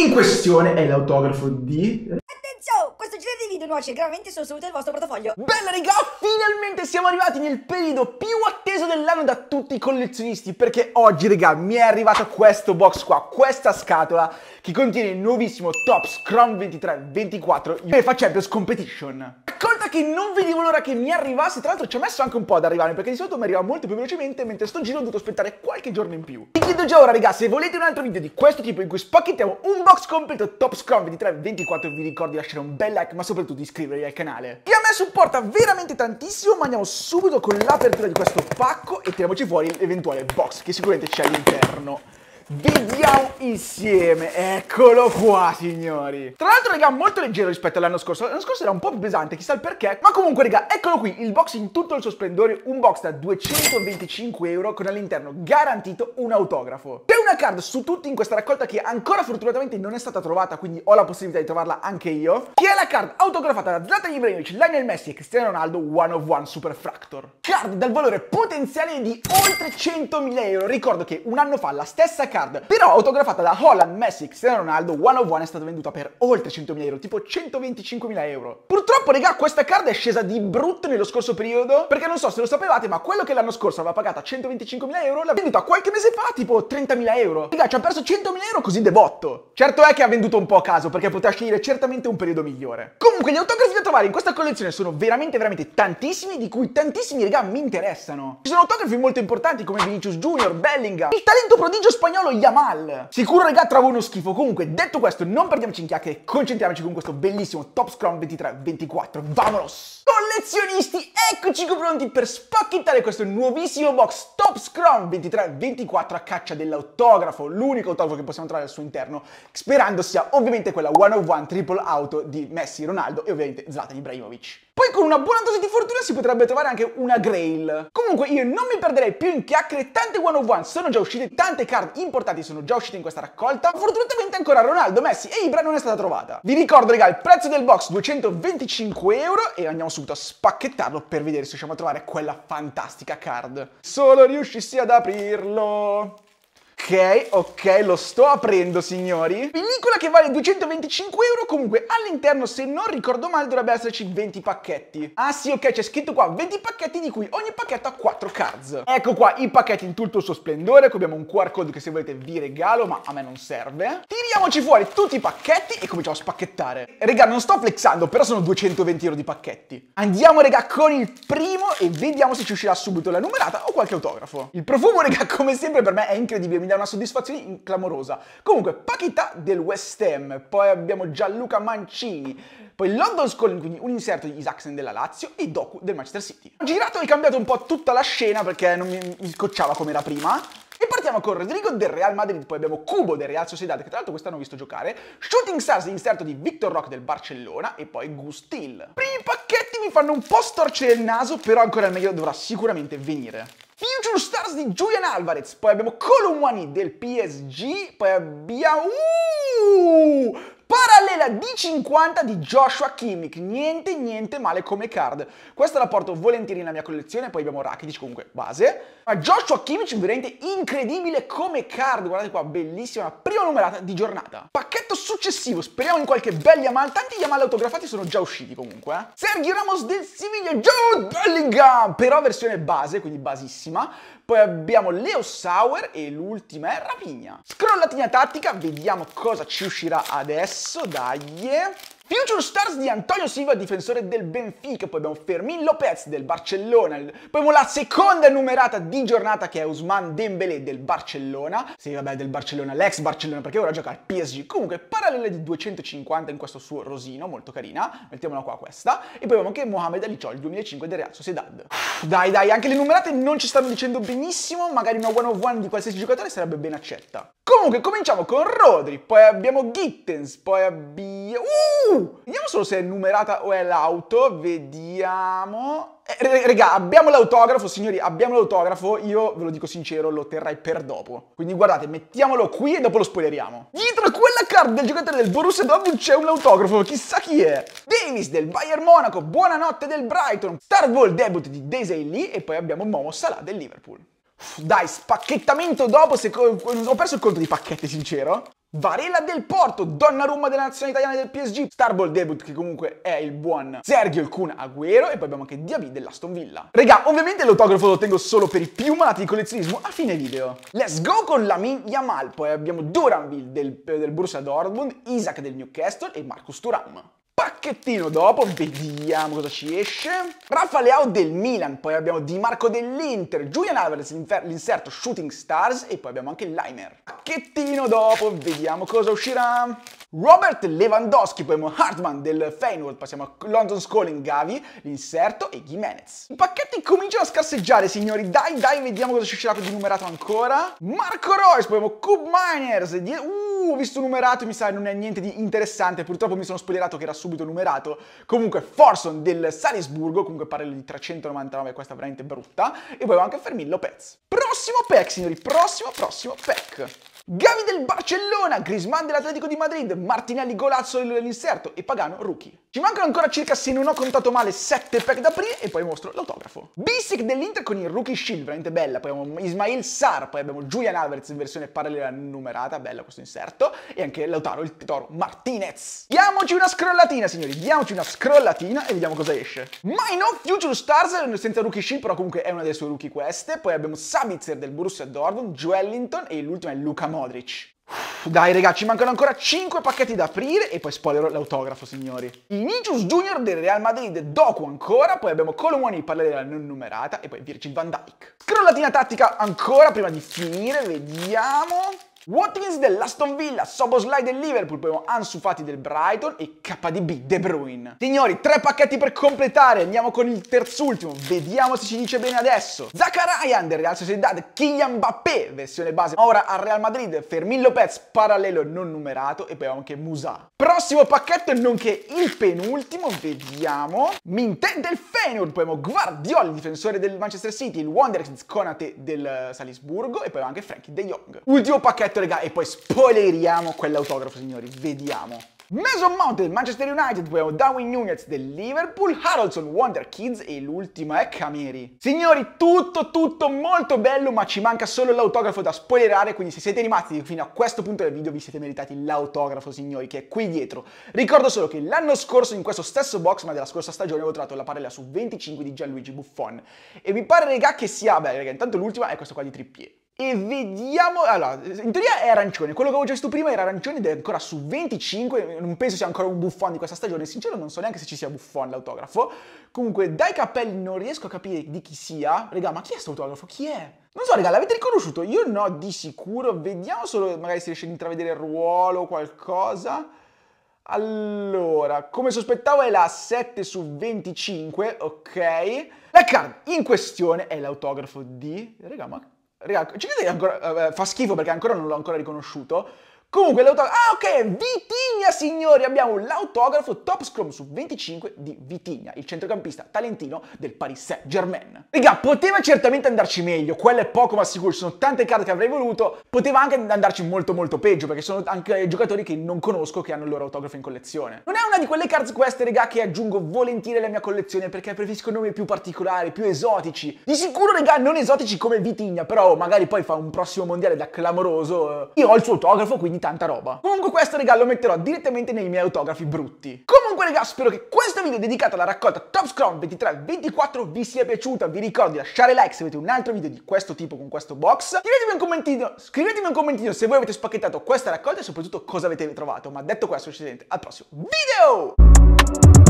in questione è l'autografo di... Attenzione! Questo giro di video nuoce gravemente sono saluto del vostro portafoglio. Bella raga, finalmente siamo arrivati nel periodo più atteso dell'anno da tutti i collezionisti perché oggi raga mi è arrivato questo box qua, questa scatola che contiene il nuovissimo Tops Chrome 23-24 UEFA Champions Competition che non vedevo l'ora che mi arrivasse. Tra l'altro ci ho messo anche un po' ad arrivare perché di solito mi arriva molto più velocemente, mentre sto giro ho dovuto aspettare qualche giorno in più. Vi chiedo già ora, raga, se volete un altro video di questo tipo in cui spacchettiamo un box completo top scrum 23-24, vi ricordo di lasciare un bel like, ma soprattutto di iscrivervi al canale. Che a me supporta veramente tantissimo, ma andiamo subito con l'apertura di questo pacco e tiriamoci fuori l'eventuale box che sicuramente c'è all'interno. Vediamo insieme, eccolo qua signori Tra l'altro raga, molto leggero rispetto all'anno scorso L'anno scorso era un po' più pesante, chissà il perché Ma comunque raga, eccolo qui, il box in tutto il suo splendore Un box da 225 euro con all'interno garantito un autografo C'è una card su tutti in questa raccolta che ancora fortunatamente non è stata trovata Quindi ho la possibilità di trovarla anche io Che è la card autografata da Zlatan Ibrahimovic, Lionel Messi e Cristiano Ronaldo One of One Super Fractor Card dal valore potenziale di oltre 100.000 euro Ricordo che un anno fa la stessa card card, però autografata da Holland, Messi, Cristiano Ronaldo, One of One è stata venduta per oltre 100.000 euro, tipo 125.000 euro. Purtroppo, regà, questa card è scesa di brutto nello scorso periodo, perché non so se lo sapevate, ma quello che l'anno scorso aveva pagata 125.000 euro, l'ha venduta qualche mese fa, tipo 30.000 euro. Regà, ci ha perso 100.000 euro così debotto. Certo è che ha venduto un po' a caso, perché poteva scegliere certamente un periodo migliore. Comunque, gli autografi da trovare in questa collezione sono veramente, veramente tantissimi, di cui tantissimi, regà, mi interessano. Ci sono autografi molto importanti come Vinicius Junior, Bellingham, il talento prodigio spagnolo Gonzalo Yamal. Sicuro regà trovo uno schifo. Comunque, detto questo, non perdiamoci in chiacchiere, concentriamoci con questo bellissimo Top Scrum 23-24. Vamonos! Collezionisti, eccoci qui pronti per spacchettare questo nuovissimo box Top Scrum 23-24 a caccia dell'autografo, l'unico autografo che possiamo trovare al suo interno, sperando sia ovviamente quella one of oh one triple auto di Messi, Ronaldo e ovviamente Zlatan Ibrahimovic. Poi con una buona dose di fortuna si potrebbe trovare anche una Grail. Comunque io non mi perderei più in chiacchiere, tante one of oh one sono già uscite, tante card importanti portati sono già usciti in questa raccolta, fortunatamente ancora Ronaldo, Messi e Ibra non è stata trovata. Vi ricordo, raga, il prezzo del box 225 euro e andiamo subito a spacchettarlo per vedere se riusciamo a trovare quella fantastica card. Solo riuscissi ad aprirlo! Ok, ok, lo sto aprendo signori. Pellicola che vale 225 euro, comunque all'interno se non ricordo male dovrebbe esserci 20 pacchetti. Ah sì, ok, c'è scritto qua 20 pacchetti di cui ogni pacchetto ha 4 cards. Ecco qua i pacchetti in tutto il suo splendore, qui abbiamo un QR code che se volete vi regalo, ma a me non serve. Tiriamoci fuori tutti i pacchetti e cominciamo a spacchettare. Regà, non sto flexando, però sono 220 euro di pacchetti. Andiamo regà, con il primo e vediamo se ci uscirà subito la numerata o qualche autografo. Il profumo regà, come sempre per me è incredibile. Mi incredibilmente dà una soddisfazione clamorosa. Comunque, Pachita del West Ham, poi abbiamo Gianluca Mancini, poi London Calling, quindi un inserto di Isaacsen della Lazio e Doku del Manchester City. Ho girato e cambiato un po' tutta la scena perché non mi, mi scocciava come era prima. E partiamo con Rodrigo del Real Madrid, poi abbiamo Cubo del Real Sociedad, che tra l'altro quest'anno ho visto giocare, Shooting Stars, inserto di Victor Rock del Barcellona e poi Gustil. Per il mi fanno un po' storcere il naso, però ancora il meglio dovrà sicuramente venire. Future Stars di Julian Alvarez, poi abbiamo Columwani del PSG, poi abbiamo... Uh! parallela d 50 di Joshua Kimmich. Niente, niente male come card. Questa la porto volentieri nella mia collezione, poi abbiamo Rakitic comunque base. Ma Joshua Kimmich veramente incredibile come card, guardate qua, bellissima, prima numerata di giornata. Pacchetto successivo, speriamo in qualche bel Yamal, tanti Yamal autografati sono già usciti comunque. Eh. Sergio Ramos del Siviglia, Joe Bellingham, però versione base, quindi basissima. Poi abbiamo Leo Sauer e l'ultima è Rapigna. Scrollatina tattica, vediamo cosa ci uscirà adesso, dai. Future Stars di Antonio Silva, difensore del Benfica, poi abbiamo Fermin Lopez del Barcellona, poi abbiamo la seconda numerata di giornata che è Usman Dembélé del Barcellona, sì vabbè del Barcellona, l'ex Barcellona perché ora gioca al PSG, comunque parallela di 250 in questo suo rosino, molto carina, mettiamola qua questa, e poi abbiamo anche Mohamed Ali Chol 2005 del Real Sociedad. Dai dai, anche le numerate non ci stanno dicendo benissimo, magari una one-on-one di qualsiasi giocatore sarebbe ben accetta. Comunque, cominciamo con Rodri, poi abbiamo Gittens, poi abbiamo... Uh! Vediamo solo se è numerata o è l'auto, vediamo... Eh, regà, abbiamo l'autografo, signori, abbiamo l'autografo, io ve lo dico sincero, lo terrai per dopo. Quindi guardate, mettiamolo qui e dopo lo spoileriamo. Dietro a quella card del giocatore del Borussia Dortmund c'è un autografo, chissà chi è. Davis del Bayern Monaco, buonanotte del Brighton, Star Bowl debut di Daisy Lee e poi abbiamo Momo Salah del Liverpool. Dai, spacchettamento dopo, se ho perso il conto di pacchette, sincero. Varela del Porto, donna rumba della nazione italiana del PSG, Starball debut che comunque è il buon Sergio il Kun Agüero e poi abbiamo anche Diaby dell'Aston Villa. Regà, ovviamente l'autografo lo tengo solo per i più malati di collezionismo a fine video. Let's go con Lamin Yamal, poi abbiamo Duranville del, del Borussia Dortmund, Isaac del Newcastle e Marcus Turam pacchettino dopo, vediamo cosa ci esce. Rafa Leao del Milan, poi abbiamo Di Marco dell'Inter, Julian Alvarez l'inserto Shooting Stars e poi abbiamo anche Liner. Pacchettino dopo, vediamo cosa uscirà. Robert Lewandowski, poi Hartman del Feyenoord, passiamo a London Calling, Gavi, l'inserto e Jimenez. I pacchetti cominciano a scarseggiare, signori, dai, dai, vediamo cosa ci uscirà di numerato ancora. Marco Royce, poi abbiamo Cube Miners, uh, uh, ho visto numerato, mi sa che non è niente di interessante, purtroppo mi sono spoilerato che era subito numerato. Comunque Forson del Salisburgo, comunque parlo di 399, questa è veramente brutta, e poi anche Fermin Lopez. Prossimo pack, signori, prossimo, prossimo pack. Gavi del Barcellona, Grisman dell'Atletico di Madrid, Martinelli golazzo dell'inserto e Pagano rookie. Ci mancano ancora circa, se non ho contato male, 7 pack da aprire e poi mostro l'autografo. Bisic dell'Inter con il Rookie Shield, veramente bella. Poi abbiamo Ismail Sar, poi abbiamo Julian Alvarez in versione parallela numerata, bella questo inserto. E anche Lautaro il Toro Martinez. Diamoci una scrollatina, signori, diamoci una scrollatina e vediamo cosa esce. My No Future Stars, senza Rookie Shield, però comunque è una delle sue rookie queste. Poi abbiamo Sabitzer del Borussia Dortmund, Joelinton e l'ultimo è Luca Modric. Dai ragazzi, ci mancano ancora 5 pacchetti da aprire e poi spoilerò l'autografo, signori. Inicius Junior del Real Madrid, Doku ancora, poi abbiamo Colomoni, parlare della non numerata e poi Virgil van Dijk. Scrollatina tattica ancora prima di finire, vediamo... Watkins dell'Aston Villa, Soboslai del Liverpool, poi Ansu Fati del Brighton e KDB De Bruyne. Signori, tre pacchetti per completare, andiamo con il terzultimo, vediamo se ci dice bene adesso. Zakarayan del Real Sociedad, Kylian Mbappé, versione base, ora al Real Madrid, Fermin Lopez, parallelo non numerato e poi anche Musa. Prossimo pacchetto, nonché il penultimo, vediamo, Minté del Feyenoord, poi Guardioli, difensore del Manchester City, il Wanderers Conate del Salisburgo e poi anche Frankie De Jong. Ultimo pacchetto letto, raga, e poi spoileriamo quell'autografo, signori. Vediamo. Mason Mount del Manchester United, poi abbiamo Darwin Nunez del Liverpool, Harrelson, Wonder Kids e l'ultima è Cameri. Signori, tutto tutto molto bello, ma ci manca solo l'autografo da spoilerare, quindi se siete rimasti fino a questo punto del video vi siete meritati l'autografo, signori, che è qui dietro. Ricordo solo che l'anno scorso in questo stesso box, ma della scorsa stagione, avevo trovato la parella su 25 di Gianluigi Buffon. E mi pare, raga, che sia... Beh, raga, intanto l'ultima è questo qua di Trippier. E vediamo, allora, in teoria è arancione, quello che avevo già visto prima era arancione ed è ancora su 25, non penso sia ancora un buffon di questa stagione, sincero non so neanche se ci sia buffon l'autografo. Comunque, dai capelli non riesco a capire di chi sia. Raga, ma chi è questo autografo? Chi è? Non so, raga, l'avete riconosciuto? Io no, di sicuro. Vediamo solo magari se riesce a intravedere il ruolo o qualcosa. Allora, come sospettavo è la 7 su 25, ok. La card in questione è l'autografo di... Raga, ma Raga, ci credete che ancora, eh, fa schifo perché ancora non l'ho ancora riconosciuto? Comunque l'autore... Ah ok, VT Vitigna, signori, abbiamo l'autografo top scrum su 25 di Vitigna, il centrocampista talentino del Paris Saint-Germain. Raga, poteva certamente andarci meglio, quello è poco ma sicuro, ci sono tante carte che avrei voluto, poteva anche andarci molto molto peggio, perché sono anche giocatori che non conosco che hanno il loro autografo in collezione. Non è una di quelle cards queste, regà, che aggiungo volentieri alla mia collezione, perché preferisco nomi più particolari, più esotici. Di sicuro, regà, non esotici come Vitigna, però magari poi fa un prossimo mondiale da clamoroso. Eh. Io ho il suo autografo, quindi tanta roba. Comunque questo, regà, lo metterò di direttamente nei miei autografi brutti. Comunque ragazzi, spero che questo video dedicato alla raccolta Top Scrum 23-24 vi sia piaciuto. Vi ricordo di lasciare like se avete un altro video di questo tipo con questo box. Scrivetemi un commentino, scrivetemi un commentino se voi avete spacchettato questa raccolta e soprattutto cosa avete ritrovato. Ma detto questo, ci sente al prossimo video!